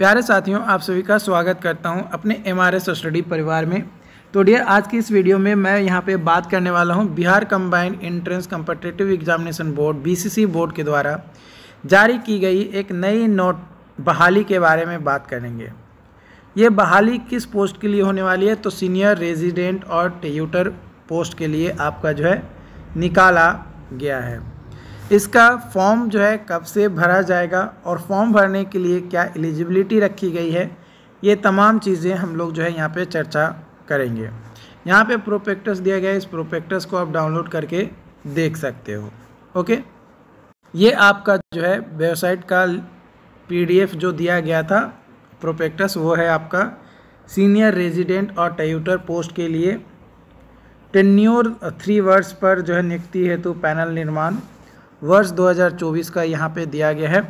प्यारे साथियों आप सभी का स्वागत करता हूं अपने एम आर स्टडी परिवार में तो डियर आज की इस वीडियो में मैं यहाँ पे बात करने वाला हूँ Bihar combined entrance competitive examination board BCC board के द्वारा जारी की गई एक नई नोट बहाली के बारे में बात करेंगे ये बहाली किस पोस्ट के लिए होने वाली है तो सीनियर रेजिडेंट और ट्यूटर पोस्ट के लिए आपका जो है निकाला गया है इसका फॉर्म जो है कब से भरा जाएगा और फॉर्म भरने के लिए क्या एलिजिबिलिटी रखी गई है ये तमाम चीज़ें हम लोग जो है यहाँ पे चर्चा करेंगे यहाँ पे प्रोपेक्टस दिया गया है इस प्रोपेक्टस को आप डाउनलोड करके देख सकते हो ओके ये आपका जो है वेबसाइट का पी जो दिया गया था प्रोपेक्टस वो है आपका सीनियर रेजिडेंट और ट्यूटर पोस्ट के लिए टेन्योर थ्री वर्ड्स पर जो है नियुक्ति हेतु पैनल निर्माण वर्ष 2024 का यहाँ पे दिया गया है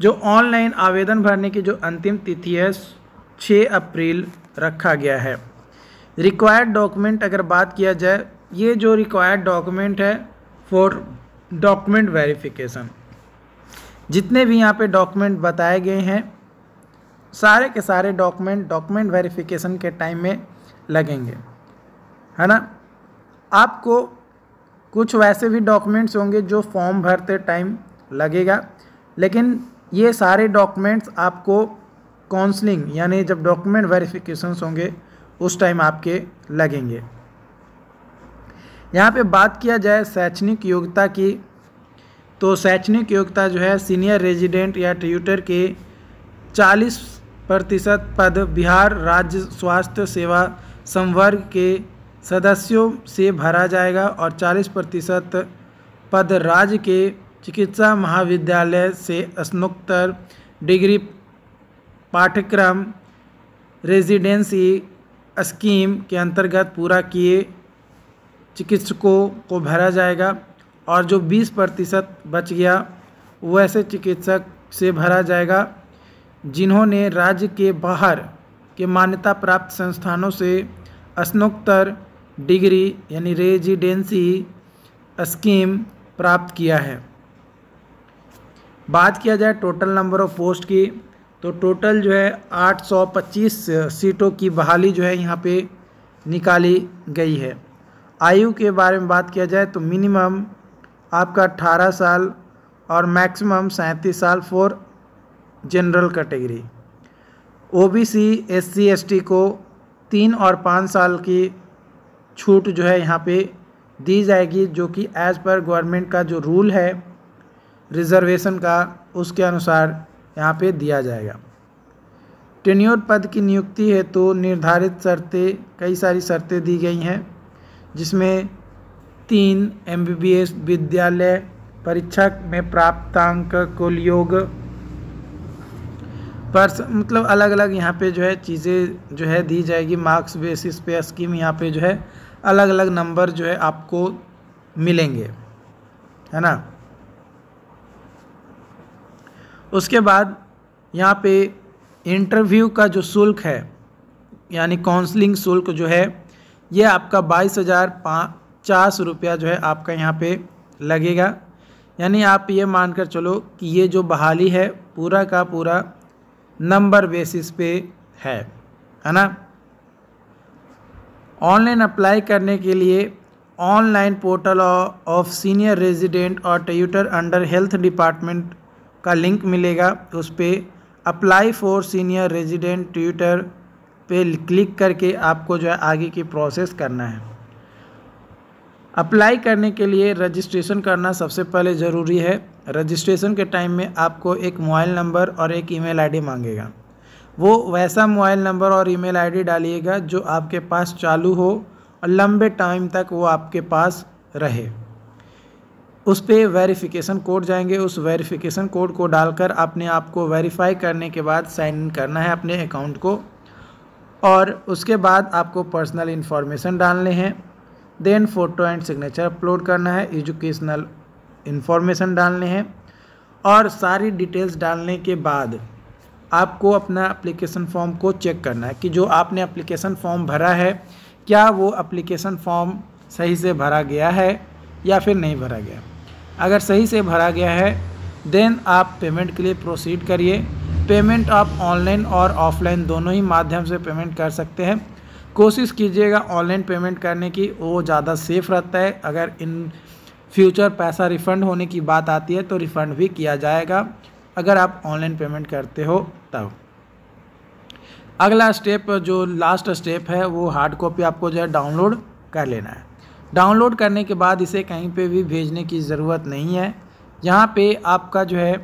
जो ऑनलाइन आवेदन भरने की जो अंतिम तिथि है 6 अप्रैल रखा गया है रिक्वायर्ड डॉक्यूमेंट अगर बात किया जाए ये जो रिक्वायर्ड डॉक्यूमेंट है फॉर डॉक्यूमेंट वेरिफिकेशन जितने भी यहाँ पे डॉक्यूमेंट बताए गए हैं सारे के सारे डॉक्यूमेंट डॉक्यूमेंट वेरिफिकेशन के टाइम में लगेंगे है ना आपको कुछ वैसे भी डॉक्यूमेंट्स होंगे जो फॉर्म भरते टाइम लगेगा लेकिन ये सारे डॉक्यूमेंट्स आपको काउंसलिंग यानी जब डॉक्यूमेंट वेरिफिकेशन होंगे उस टाइम आपके लगेंगे यहाँ पे बात किया जाए शैक्षणिक योग्यता की तो शैक्षणिक योग्यता जो है सीनियर रेजिडेंट या ट्यूटर के 40 प्रतिशत पद बिहार राज्य स्वास्थ्य सेवा संवर्ग के सदस्यों से भरा जाएगा और 40 प्रतिशत पद राज्य के चिकित्सा महाविद्यालय से स्नोत्तर डिग्री पाठ्यक्रम रेजिडेंसी स्कीम के अंतर्गत पूरा किए चिकित्सकों को भरा जाएगा और जो 20 प्रतिशत बच गया वैसे चिकित्सक से भरा जाएगा जिन्होंने राज्य के बाहर के मान्यता प्राप्त संस्थानों से स्नोत्तर डिग्री यानी रेजिडेंसी स्कीम प्राप्त किया है बात किया जाए टोटल नंबर ऑफ पोस्ट की तो टोटल जो है 825 सीटों की बहाली जो है यहाँ पे निकाली गई है आयु के बारे में बात किया जाए तो मिनिमम आपका 18 साल और मैक्सिमम सैंतीस साल for general category OBC SC ST को तीन और पाँच साल की छूट जो है यहाँ पे दी जाएगी जो कि एज़ पर गवर्नमेंट का जो रूल है रिजर्वेशन का उसके अनुसार यहाँ पे दिया जाएगा टेन्योर पद की नियुक्ति है तो निर्धारित शर्तें कई सारी शर्तें दी गई हैं जिसमें तीन एम विद्यालय परीक्षा में प्राप्तांक कुल योग पर मतलब अलग अलग यहाँ पे जो है चीज़ें जो है दी जाएगी मार्क्स बेसिस पे स्कीम यहाँ पे जो है अलग अलग नंबर जो है आपको मिलेंगे है ना उसके बाद यहाँ पे इंटरव्यू का जो शुल्क है यानी काउंसलिंग शुल्क जो है ये आपका बाईस हज़ार पचास रुपया जो है आपका यहाँ पे लगेगा यानी आप ये मान कर चलो कि ये जो बहाली है पूरा का पूरा नंबर बेसिस पे है है ना ऑनलाइन अप्लाई करने के लिए online portal of senior resident और ट्यूटर अंडर हेल्थ डिपार्टमेंट का लिंक मिलेगा उस पर apply for senior resident tutor पे क्लिक करके आपको जो है आगे की प्रोसेस करना है अप्लाई करने के लिए रजिस्ट्रेशन करना सबसे पहले ज़रूरी है रजिस्ट्रेशन के टाइम में आपको एक मोबाइल नंबर और एक ईमेल आईडी मांगेगा वो वैसा मोबाइल नंबर और ईमेल आईडी डालिएगा जो आपके पास चालू हो और लंबे टाइम तक वो आपके पास रहे उस पर वेरिफिकेशन कोड जाएंगे उस वेरिफिकेशन कोड को डालकर अपने आप को वेरीफाई करने के बाद साइन इन करना है अपने अकाउंट को और उसके बाद आपको पर्सनल इन्फॉर्मेशन डालने हैं then photo and signature upload करना है एजुकेशनल इन्फॉर्मेशन डालने हैं और सारी डिटेल्स डालने के बाद आपको अपना एप्लीकेशन फॉर्म को चेक करना है कि जो आपने एप्लीकेशन फॉर्म भरा है क्या वो एप्लीकेशन फॉर्म सही से भरा गया है या फिर नहीं भरा गया अगर सही से भरा गया है देन आप पेमेंट के लिए प्रोसीड करिए पेमेंट आप ऑनलाइन और ऑफलाइन दोनों ही माध्यम से पेमेंट कर सकते हैं कोशिश कीजिएगा ऑनलाइन पेमेंट करने की वो ज़्यादा सेफ़ रहता है अगर इन फ्यूचर पैसा रिफ़ंड होने की बात आती है तो रिफ़ंड भी किया जाएगा अगर आप ऑनलाइन पेमेंट करते हो तब अगला स्टेप जो लास्ट स्टेप है वो हार्ड कॉपी आपको जो है डाउनलोड कर लेना है डाउनलोड करने के बाद इसे कहीं पे भी भेजने की ज़रूरत नहीं है यहाँ पे आपका जो है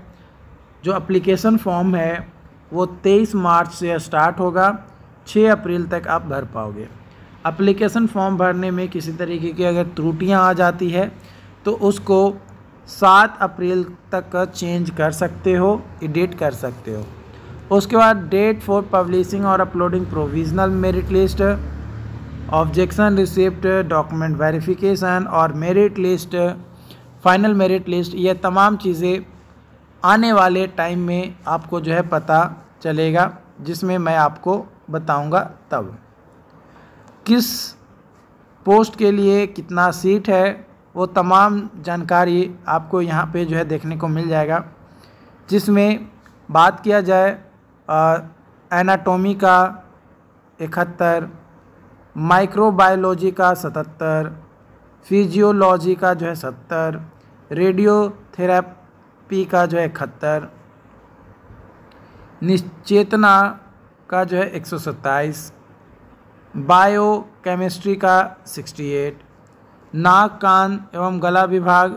जो अप्लीकेशन फॉर्म है वो 23 मार्च से स्टार्ट होगा 6 अप्रैल तक आप भर पाओगे अप्लीकेशन फॉर्म भरने में किसी तरीके की अगर त्रुटियाँ आ जाती है तो उसको सात अप्रैल तक चेंज कर सकते हो एडिट कर सकते हो उसके बाद डेट फॉर पब्लिशिंग और uploading provisional merit list objection receipt document verification और merit list final merit list ये तमाम चीज़ें आने वाले टाइम में आपको जो है पता चलेगा जिसमें मैं आपको बताऊंगा तब किस पोस्ट के लिए कितना सीट है वो तमाम जानकारी आपको यहाँ पे जो है देखने को मिल जाएगा जिसमें बात किया जाए एनाटोमी का इकहत्तर माइक्रोबायोलॉजी का सतहत्तर फिजियोलॉजी का जो है सत्तर रेडियोथेरापी का जो है इकहत्तर निश्चेतना का जो है एक सौ सत्ताईस बायो केमिस्ट्री का सिक्सटी एट नाक कान एवं गला विभाग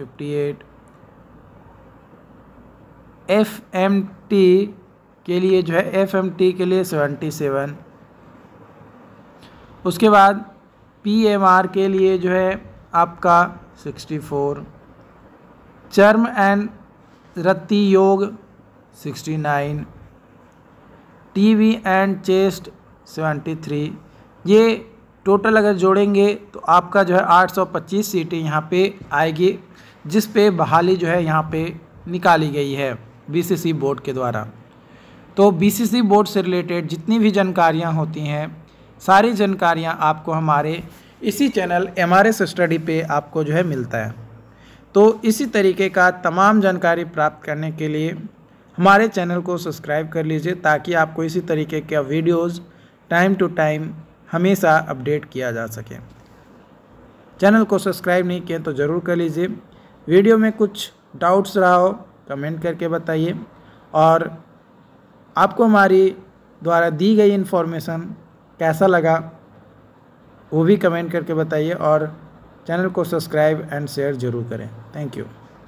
58 एफ एम टी के लिए जो है एफ एम टी के लिए 77 उसके बाद पी एम आर के लिए जो है आपका 64 चर्म एंड रत्ती योग 69 टीवी एंड चेस्ट 73 ये टोटल अगर जोड़ेंगे तो आपका जो है 825 सीटें यहाँ पे आएगी जिस पे बहाली जो है यहाँ पे निकाली गई है बीसीसी बोर्ड के द्वारा तो बीसीसी बोर्ड से रिलेटेड जितनी भी जानकारियाँ होती हैं सारी जानकारियाँ आपको हमारे इसी channel M R S study पे आपको जो है मिलता है तो इसी तरीके का तमाम जानकारी प्राप्त करने के लिए हमारे चैनल को सब्सक्राइब कर लीजिए ताकि आपको इसी तरीके के वीडियोज़ टाइम टू टाइम हमेशा अपडेट किया जा सके चैनल को सब्सक्राइब नहीं किए तो ज़रूर कर लीजिए वीडियो में कुछ डाउट्स रहा हो कमेंट करके बताइए और आपको हमारी द्वारा दी गई इन्फॉर्मेशन कैसा लगा वो भी कमेंट करके बताइए और चैनल को सब्सक्राइब एंड शेयर ज़रूर करें थैंक यू